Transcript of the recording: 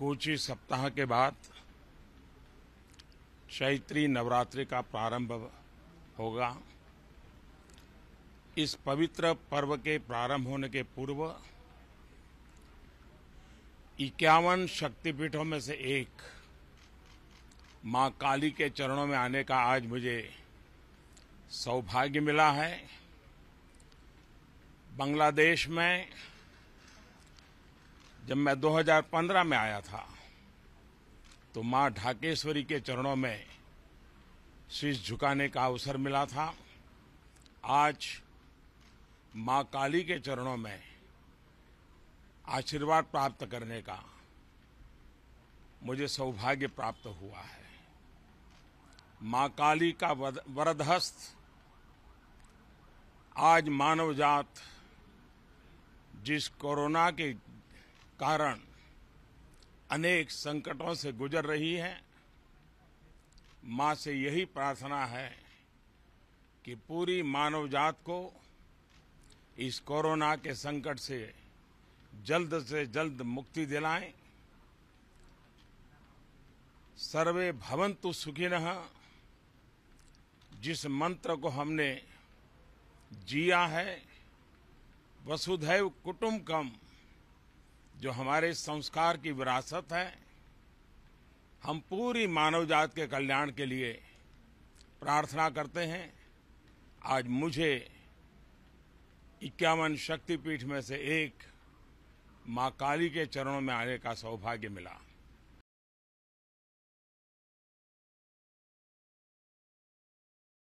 कुछ ही सप्ताह के बाद चैत्री नवरात्रि का प्रारंभ होगा इस पवित्र पर्व के प्रारंभ होने के पूर्व इक्यावन शक्तिपीठों में से एक मां काली के चरणों में आने का आज मुझे सौभाग्य मिला है बांग्लादेश में जब मैं 2015 में आया था तो मां ढाकेश्वरी के चरणों में शीश झुकाने का अवसर मिला था आज मां काली के चरणों में आशीर्वाद प्राप्त करने का मुझे सौभाग्य प्राप्त हुआ है मां काली का वरदहस्त आज मानव जात जिस कोरोना के कारण अनेक संकटों से गुजर रही है मां से यही प्रार्थना है कि पूरी मानव जात को इस कोरोना के संकट से जल्द से जल्द मुक्ति दिलाएं सर्वे भवंतु न जिस मंत्र को हमने जिया है वसुधैव कुटुम्बकम जो हमारे संस्कार की विरासत है हम पूरी मानव जात के कल्याण के लिए प्रार्थना करते हैं आज मुझे इक्यावन शक्तिपीठ में से एक मां काली के चरणों में आने का सौभाग्य मिला